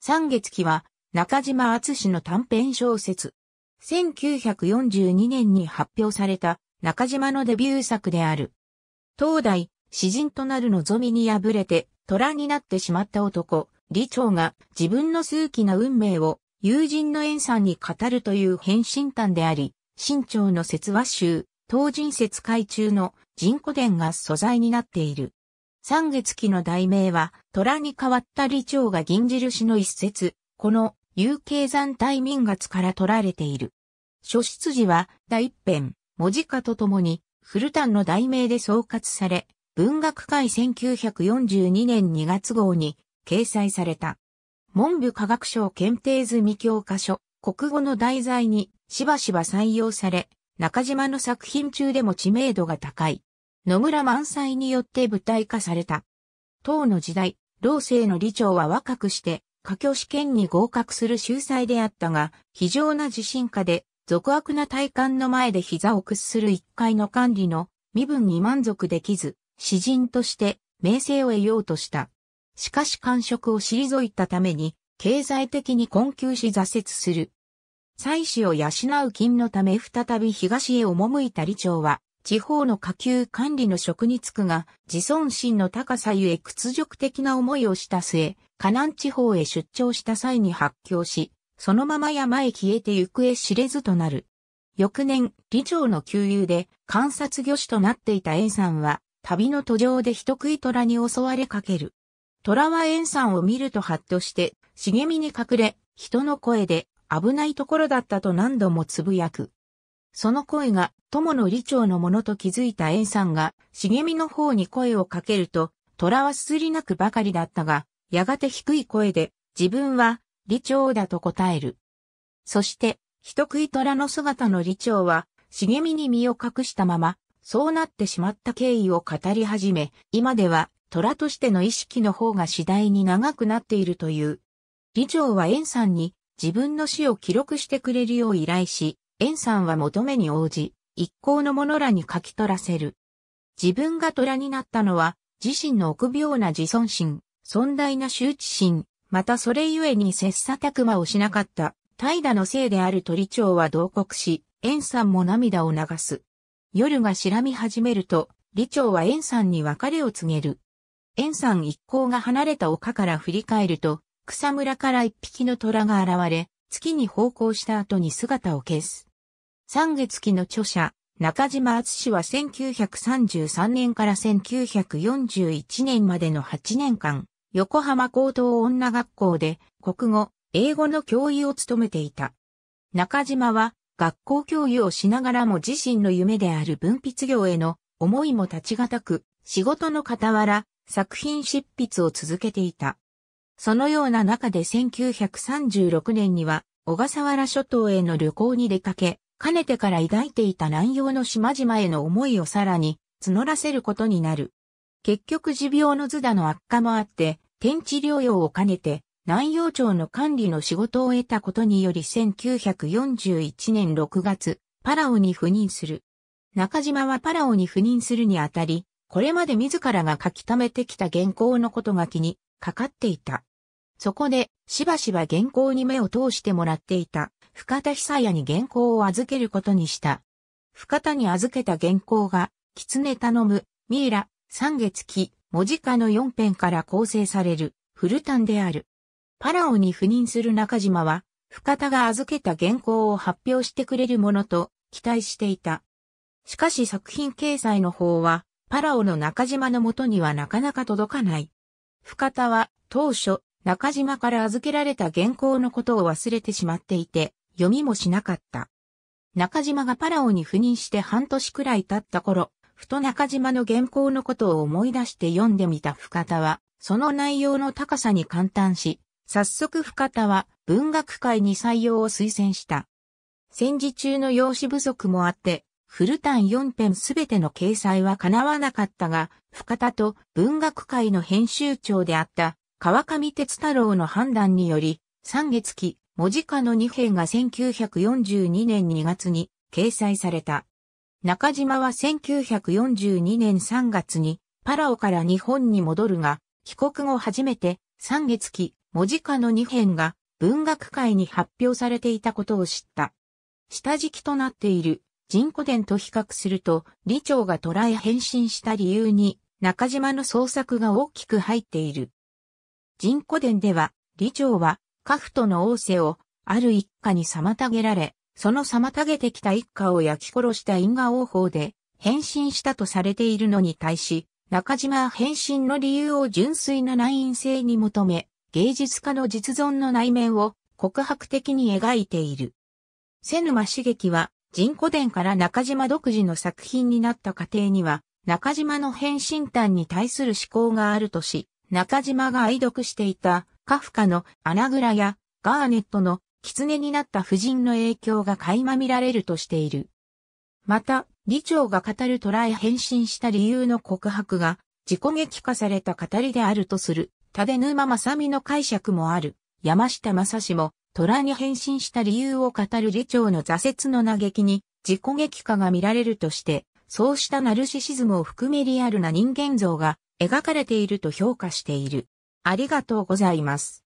三月期は中島厚氏の短編小説。1942年に発表された中島のデビュー作である。東大、詩人となる望みに敗れて虎になってしまった男、李長が自分の数奇な運命を友人の縁さんに語るという変身譚であり、新潮の説話集、東人説会中の人古伝が素材になっている。三月期の題名は、虎に変わった李朝が銀印の一節、この、有形山体民月から取られている。諸出自は、第一編、文字化とともに、古丹の題名で総括され、文学界1942年2月号に掲載された。文部科学省検定済み教科書、国語の題材にしばしば採用され、中島の作品中でも知名度が高い。野村満載によって舞台化された。唐の時代、老生の理長は若くして、科挙試験に合格する秀才であったが、非常な自信家で、俗悪な体感の前で膝を屈する一階の管理の身分に満足できず、詩人として名声を得ようとした。しかし官職を退いたために、経済的に困窮し挫折する。妻子を養う金のため再び東へ赴いた李長は、地方の下級管理の職に就くが、自尊心の高さゆえ屈辱的な思いをした末、河南地方へ出張した際に発狂し、そのまま山へ消えて行方知れずとなる。翌年、李朝の旧友で観察魚師となっていた A さんは、旅の途上で人食い虎に襲われかける。虎は円さんを見るとハッとして、茂みに隠れ、人の声で危ないところだったと何度もつぶやく。その声が友の理長のものと気づいた A さんが、茂みの方に声をかけると、虎はすすり泣くばかりだったが、やがて低い声で、自分は、理長だと答える。そして、人食い虎の姿の理長は、茂みに身を隠したまま、そうなってしまった経緯を語り始め、今では虎としての意識の方が次第に長くなっているという。理長は円さんに自分の死を記録してくれるよう依頼し、円さんは求めに応じ、一行の者らに書き取らせる。自分が虎になったのは、自身の臆病な自尊心、尊大な羞恥心、またそれゆえに切磋琢磨をしなかった、怠惰のせいである鳥長は同国し、円さんも涙を流す。夜が白み始めると、李長は円さんに別れを告げる。円さん一行が離れた丘から振り返ると、草むらから一匹の虎が現れ、月に奉公した後に姿を消す。三月期の著者、中島厚氏は1933年から1941年までの8年間、横浜高等女学校で国語、英語の教諭を務めていた。中島は学校教諭をしながらも自身の夢である文筆業への思いも立ちがたく、仕事の傍ら作品執筆を続けていた。そのような中で1936年には小笠原諸島への旅行に出かけ、かねてから抱いていた南洋の島々への思いをさらに募らせることになる。結局持病の図打の悪化もあって、天地療養を兼ねて、南洋町の管理の仕事を得たことにより1941年6月、パラオに赴任する。中島はパラオに赴任するにあたり、これまで自らが書き溜めてきた原稿のことが気にかかっていた。そこで、しばしば原稿に目を通してもらっていた。深田久也に原稿を預けることにした。深田に預けた原稿が、狐頼む、ミイラ、三月期、文字化の4編から構成される、フルタンである。パラオに赴任する中島は、深田が預けた原稿を発表してくれるものと期待していた。しかし作品掲載の方は、パラオの中島の元にはなかなか届かない。深田は当初、中島から預けられた原稿のことを忘れてしまっていて、読みもしなかった。中島がパラオに赴任して半年くらい経った頃、ふと中島の原稿のことを思い出して読んでみた深田は、その内容の高さに感嘆し、早速深田は文学界に採用を推薦した。戦時中の用紙不足もあって、フルタン4編すべての掲載は叶わなかったが、深田と文学界の編集長であった川上哲太郎の判断により、3月期文字化の2編が1942年2月に掲載された。中島は1942年3月にパラオから日本に戻るが、帰国後初めて3月期文字化の2編が文学界に発表されていたことを知った。下敷きとなっている人古伝と比較すると、李長が捉え変身した理由に中島の創作が大きく入っている。人古伝では、李長はカフトの王政を、ある一家に妨げられ、その妨げてきた一家を焼き殺した因果応報で、変身したとされているのに対し、中島は変身の理由を純粋な内因性に求め、芸術家の実存の内面を告白的に描いている。瀬沼茂樹は、人古伝から中島独自の作品になった過程には、中島の変身端に対する思考があるとし、中島が愛読していたカフカの穴蔵やガーネットの狐になった夫人の影響が垣間見られるとしている。また、李長が語る虎へ変身した理由の告白が自己劇化された語りであるとする、タデヌママサミの解釈もある。山下正史も、虎に変身した理由を語る李長の挫折の嘆きに、自己劇化が見られるとして、そうしたナルシシズムを含めリアルな人間像が描かれていると評価している。ありがとうございます。